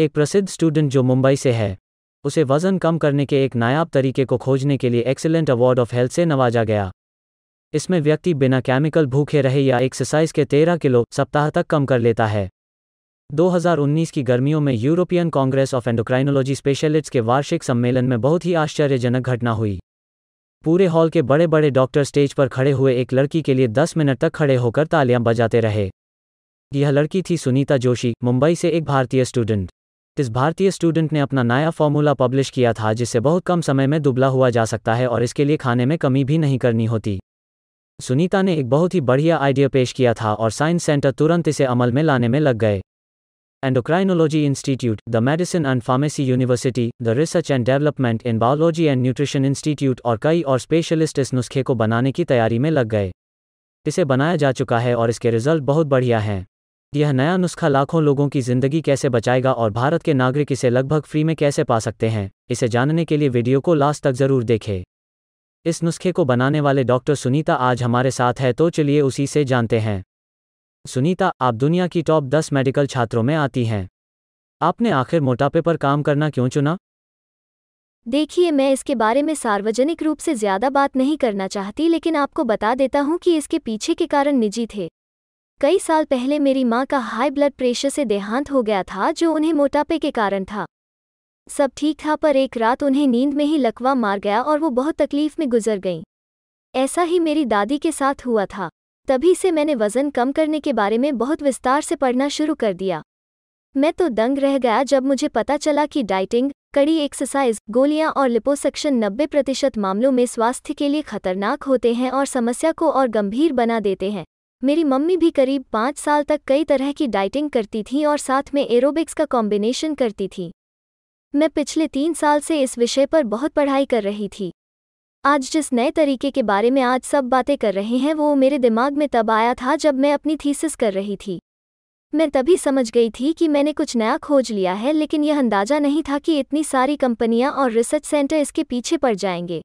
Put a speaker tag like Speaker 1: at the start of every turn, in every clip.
Speaker 1: एक प्रसिद्ध स्टूडेंट जो मुंबई से है उसे वजन कम करने के एक नायाब तरीके को खोजने के लिए एक्सेलेंट अवार्ड ऑफ हेल्थ से नवाजा गया इसमें व्यक्ति बिना केमिकल भूखे रहे या एक्सरसाइज के तेरह किलो सप्ताह तक कम कर लेता है 2019 की गर्मियों में European Congress of endocrinology specialist के वार्षिक सम्मेलन में बहुत ही आश्चर्यजनक घटना हुई पूरे हॉल के बड़े बड़े डॉक्टर स्टेज पर खड़े हुए एक लड़की के लिए 10 मिनट तक खड़े होकर तालियां बजाते रहे यह लड़की थी सुनीता जोशी मुंबई से एक भारतीय स्टूडेंट इस भारतीय स्टूडेंट ने अपना नया फॉर्मूला पब्लिश किया था जिससे बहुत कम समय में दुबला हुआ जा सकता है और इसके लिए खाने में कमी भी नहीं करनी होती सुनीता ने एक बहुत ही बढ़िया आइडिया पेश किया था और साइंस सेंटर तुरंत इसे अमल में लाने में लग गए endocrinology institute the medicine and pharmacy university the research and development in biology and nutrition institute और कई और स्पेशलिस्ट इस नुस्खे को बनाने की तैयारी में लग गए इसे बनाया जा चुका है और इसके रिजल्ट बहुत बढ़िया हैं यह नया नुस्खा लाखों लोगों की जिंदगी कैसे बचाएगा और भारत के नागरिक इसे लगभग फ्री में कैसे पा सकते हैं इसे जानने के लिए वीडियो को लास्ट तक जरूर देखें इस नुस्खे को बनाने वाले डॉक्टर सुनीता आज हमारे साथ है तो चलिए उसी से जानते हैं सुनीता आप दुनिया की टॉप दस मेडिकल छात्रों में आती हैं आपने आखिर मोटापे पर काम करना क्यों चुना
Speaker 2: देखिए मैं इसके बारे में सार्वजनिक रूप से ज्यादा बात नहीं करना चाहती लेकिन आपको बता देता हूँ कि इसके पीछे के कारण निजी थे कई साल पहले मेरी माँ का हाई ब्लड प्रेशर से देहांत हो गया था जो उन्हें मोटापे के कारण था सब ठीक था पर एक रात उन्हें नींद में ही लकवा मार गया और वो बहुत तकलीफ में गुजर गईं ऐसा ही मेरी दादी के साथ हुआ था तभी से मैंने वज़न कम करने के बारे में बहुत विस्तार से पढ़ना शुरू कर दिया मैं तो दंग रह गया जब मुझे पता चला कि डाइटिंग कड़ी एक्सरसाइज गोलियां और लिपोसक्शन नब्बे प्रतिशत मामलों में स्वास्थ्य के लिए खतरनाक होते हैं और समस्या को और गंभीर बना देते हैं मेरी मम्मी भी करीब पाँच साल तक कई तरह की डाइटिंग करती थीं और साथ में एरोबिक्स का कॉम्बिनेशन करती थी मैं पिछले तीन साल से इस विषय पर बहुत पढ़ाई कर रही थी आज जिस नए तरीके के बारे में आज सब बातें कर रहे हैं वो मेरे दिमाग में तब आया था जब मैं अपनी थीसिस कर रही थी मैं तभी समझ गई थी कि मैंने कुछ नया खोज लिया है लेकिन यह अंदाजा नहीं था कि इतनी सारी कंपनियां और रिसर्च सेंटर इसके पीछे पड़ जाएंगे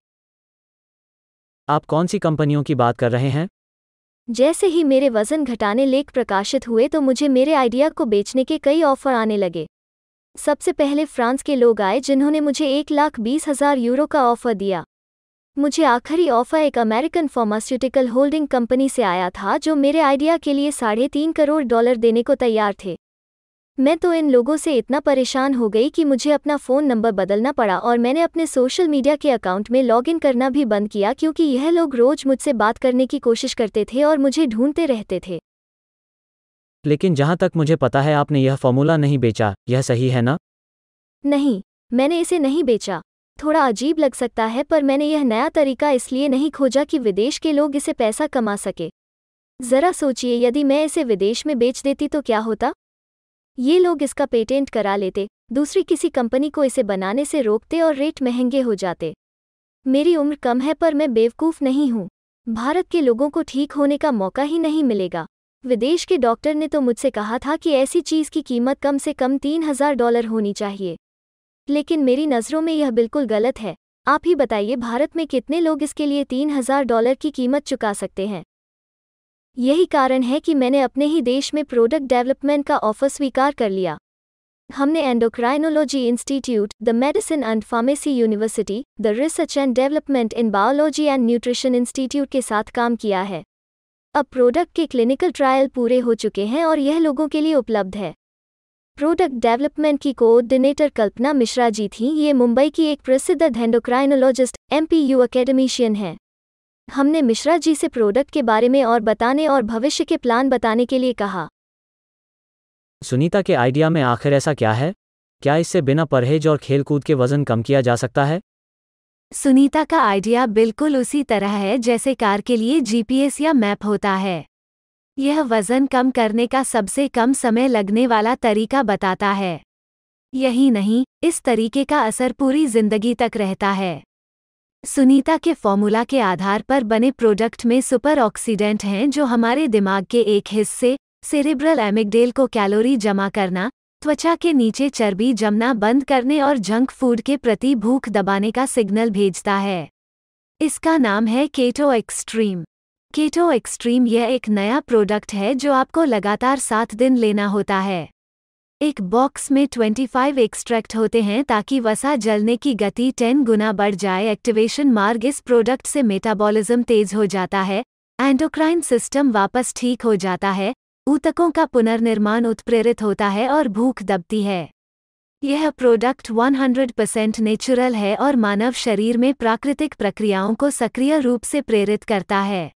Speaker 1: आप कौन सी कंपनियों की बात कर रहे हैं
Speaker 2: जैसे ही मेरे वजन घटाने लेख प्रकाशित हुए तो मुझे मेरे आइडिया को बेचने के कई ऑफर आने लगे सबसे पहले फ्रांस के लोग आए जिन्होंने मुझे एक लाख बीस हजार यूरो का ऑफर दिया मुझे आखिरी ऑफर एक अमेरिकन फार्मास्यूटिकल होल्डिंग कंपनी से आया था जो मेरे आइडिया के लिए साढ़े तीन करोड़ डॉलर देने को तैयार थे मैं तो इन लोगों से इतना परेशान हो गई कि मुझे अपना फ़ोन नंबर बदलना पड़ा और मैंने अपने सोशल मीडिया के अकाउंट में लॉगिन करना भी बंद किया क्योंकि यह लोग रोज़ मुझसे बात करने की कोशिश करते थे और मुझे ढूंढते रहते थे
Speaker 1: लेकिन जहाँ तक मुझे पता है आपने यह फॉर्मूला नहीं बेचा यह सही है ना
Speaker 2: नहीं मैंने इसे नहीं बेचा थोड़ा अजीब लग सकता है पर मैंने यह नया तरीका इसलिए नहीं खोजा कि विदेश के लोग इसे पैसा कमा सके ज़रा सोचिए यदि मैं इसे विदेश में बेच देती तो क्या होता ये लोग इसका पेटेंट करा लेते दूसरी किसी कंपनी को इसे बनाने से रोकते और रेट महंगे हो जाते मेरी उम्र कम है पर मैं बेवकूफ़ नहीं हूँ भारत के लोगों को ठीक होने का मौका ही नहीं मिलेगा विदेश के डॉक्टर ने तो मुझसे कहा था कि ऐसी चीज़ की कीमत कम से कम तीन हज़ार डॉलर होनी चाहिए लेकिन मेरी नज़रों में यह बिल्कुल गलत है आप ही बताइए भारत में कितने लोग इसके लिए तीन हज़ार डॉलर की कीमत चुका सकते हैं यही कारण है कि मैंने अपने ही देश में प्रोडक्ट डेवलपमेंट का ऑफर स्वीकार कर लिया हमने endocrinology institute the medicine and pharmacy university the research and development in biology and nutrition institute के साथ काम किया है अब प्रोडक्ट के क्लिनिकल ट्रायल पूरे हो चुके हैं और यह लोगों के लिए उपलब्ध है प्रोडक्ट डेवलपमेंट की कोऑर्डिनेटर कल्पना मिश्रा जी थीं ये मुंबई की एक प्रसिद्ध endocrinologist M P U academician हैं हमने मिश्रा जी से प्रोडक्ट के बारे में और बताने और भविष्य के प्लान बताने के लिए कहा
Speaker 1: सुनीता के आइडिया में आखिर ऐसा क्या है क्या इससे बिना परहेज और खेलकूद के वजन कम किया जा सकता है
Speaker 3: सुनीता का आइडिया बिल्कुल उसी तरह है जैसे कार के लिए जीपीएस या मैप होता है यह वजन कम करने का सबसे कम समय लगने वाला तरीका बताता है यही नहीं इस तरीके का असर पूरी जिंदगी तक रहता है सुनीता के फॉर्मूला के आधार पर बने प्रोडक्ट में सुपर ऑक्सीडेंट हैं जो हमारे दिमाग के एक हिस्से सेरेब्रल एमिगडेल को कैलोरी जमा करना त्वचा के नीचे चर्बी जमना बंद करने और जंक फूड के प्रति भूख दबाने का सिग्नल भेजता है इसका नाम है केटो एक्सट्रीम केटो एक्सट्रीम यह एक नया प्रोडक्ट है जो आपको लगातार सात दिन लेना होता है एक बॉक्स में 25 एक्सट्रैक्ट होते हैं ताकि वसा जलने की गति 10 गुना बढ़ जाए एक्टिवेशन मार्ग इस प्रोडक्ट से मेटाबॉलिज्म तेज हो जाता है एंडोक्राइन सिस्टम वापस ठीक हो जाता है ऊतकों का पुनर्निर्माण उत्प्रेरित होता है और भूख दबती है यह प्रोडक्ट 100% नेचुरल है और मानव शरीर में प्राकृतिक प्रक्रियाओं को सक्रिय रूप से प्रेरित करता है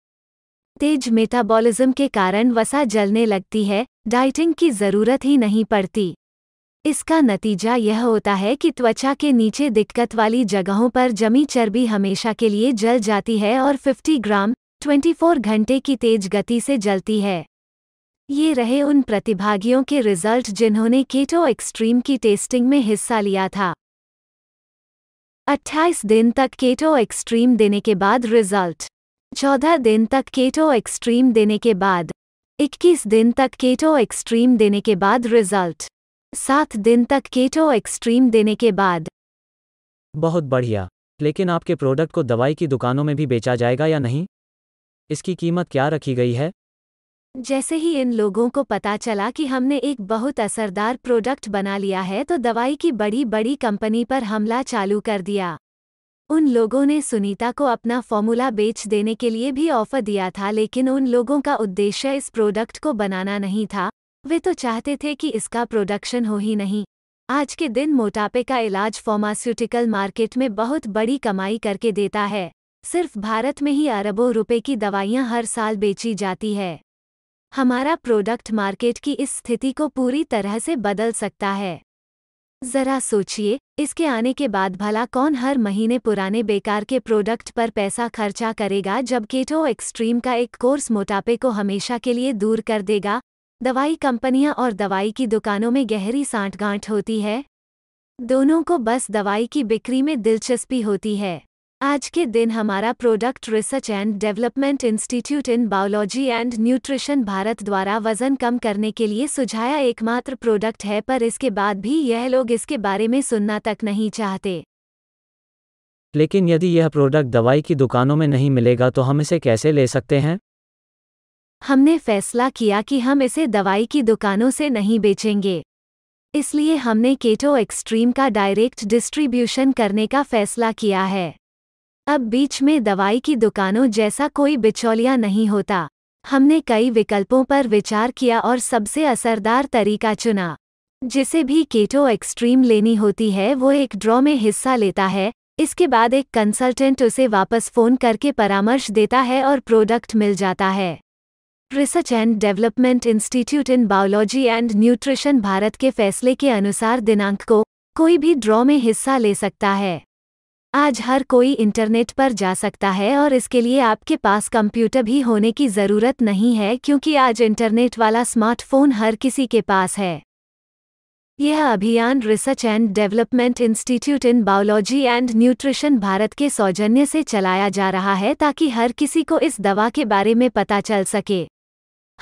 Speaker 3: तेज मेटाबॉलिज्म के कारण वसा जलने लगती है डाइटिंग की जरूरत ही नहीं पड़ती इसका नतीजा यह होता है कि त्वचा के नीचे दिक्कत वाली जगहों पर जमी चर्बी हमेशा के लिए जल जाती है और 50 ग्राम 24 घंटे की तेज गति से जलती है ये रहे उन प्रतिभागियों के रिजल्ट जिन्होंने केटो एक्सट्रीम की टेस्टिंग में हिस्सा लिया था 28 दिन तक केटो एक्सट्रीम देने के बाद रिजल्ट चौदह दिन तक केटो एक्सट्रीम देने के बाद इक्कीस दिन तक केटो एक्सट्रीम देने के बाद रिजल्ट सात दिन तक केटो एक्सट्रीम देने के बाद
Speaker 1: बहुत बढ़िया लेकिन आपके प्रोडक्ट को दवाई की दुकानों में भी बेचा जाएगा या नहीं इसकी कीमत क्या रखी गई है
Speaker 3: जैसे ही इन लोगों को पता चला कि हमने एक बहुत असरदार प्रोडक्ट बना लिया है तो दवाई की बड़ी बड़ी कंपनी पर हमला चालू कर दिया उन लोगों ने सुनीता को अपना फॉर्मूला बेच देने के लिए भी ऑफर दिया था लेकिन उन लोगों का उद्देश्य इस प्रोडक्ट को बनाना नहीं था वे तो चाहते थे कि इसका प्रोडक्शन हो ही नहीं आज के दिन मोटापे का इलाज फार्मास्यूटिकल मार्केट में बहुत बड़ी कमाई करके देता है सिर्फ भारत में ही अरबों रुपए की दवाइयां हर साल बेची जाती है हमारा प्रोडक्ट मार्केट की इस स्थिति को पूरी तरह से बदल सकता है जरा सोचिए इसके आने के बाद भला कौन हर महीने पुराने बेकार के प्रोडक्ट पर पैसा खर्चा करेगा जब केटो एक्सट्रीम का एक कोर्स मोटापे को हमेशा के लिए दूर कर देगा दवाई कंपनियां और दवाई की दुकानों में गहरी सांठगांठ होती है दोनों को बस दवाई की बिक्री में दिलचस्पी होती है आज के दिन हमारा product research and development institute in biology and nutrition Bharat द्वारा वजन कम करने के लिए सुझाया एकमात्र प्रोडक्ट है पर इसके बाद भी यह लोग इसके बारे में सुनना तक नहीं चाहते
Speaker 1: लेकिन यदि यह प्रोडक्ट दवाई की दुकानों में नहीं मिलेगा तो हम इसे कैसे ले सकते हैं
Speaker 3: हमने फैसला किया कि हम इसे दवाई की दुकानों से नहीं बेचेंगे इसलिए हमने केटो एक्सट्रीम का डायरेक्ट डिस्ट्रीब्यूशन करने का फैसला किया है अब बीच में दवाई की दुकानों जैसा कोई बिचौलिया नहीं होता हमने कई विकल्पों पर विचार किया और सबसे असरदार तरीका चुना जिसे भी केटो एक्सट्रीम लेनी होती है वो एक ड्रॉ में हिस्सा लेता है इसके बाद एक कंसल्टेंट उसे वापस फ़ोन करके परामर्श देता है और प्रोडक्ट मिल जाता है research and development institute in biology and nutrition Bharat के फैसले के अनुसार दिनांक को कोई भी ड्रॉ में हिस्सा ले सकता है आज हर कोई इंटरनेट पर जा सकता है और इसके लिए आपके पास कंप्यूटर भी होने की ज़रूरत नहीं है क्योंकि आज इंटरनेट वाला स्मार्टफोन हर किसी के पास है यह अभियान research and development institute in biology and nutrition Bharat के सौजन्य से चलाया जा रहा है ताकि हर किसी को इस दवा के बारे में पता चल सके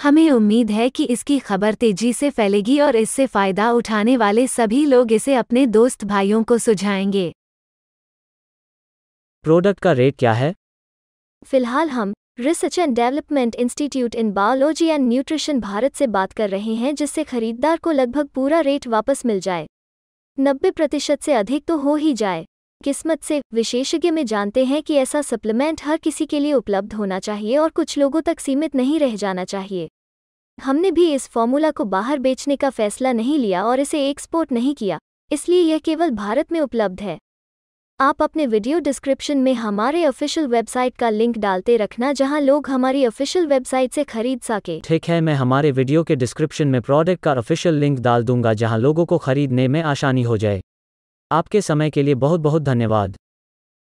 Speaker 3: हमें उम्मीद है कि इसकी खबर तेजी से फैलेगी और इससे फ़ायदा उठाने वाले सभी लोग इसे अपने दोस्त भाइयों को सुझाएंगे
Speaker 1: प्रोडक्ट का रेट क्या है
Speaker 2: फिलहाल हम research and development institute in biology and nutrition Bharat से बात कर रहे हैं जिससे खरीदार को लगभग पूरा रेट वापस मिल जाए नब्बे प्रतिशत से अधिक तो हो ही जाए किस्मत से विशेषज्ञ में जानते हैं कि ऐसा सप्लीमेंट हर किसी के लिए उपलब्ध होना चाहिए और कुछ लोगों तक सीमित नहीं रह जाना चाहिए हमने भी इस फॉर्मूला को बाहर बेचने का फैसला नहीं लिया और इसे एक्सपोर्ट नहीं किया इसलिए यह केवल भारत में उपलब्ध है आप अपने वीडियो डिस्क्रिप्शन में हमारे ऑफिशियल वेबसाइट का लिंक डालते रखना जहां लोग हमारी ऑफिशियल वेबसाइट से खरीद सके
Speaker 1: ठीक है मैं हमारे वीडियो के डिस्क्रिप्शन में प्रोडक्ट का ऑफिशियल लिंक डाल दूंगा जहां लोगों को खरीदने में आसानी हो जाए आपके समय के लिए बहुत बहुत धन्यवाद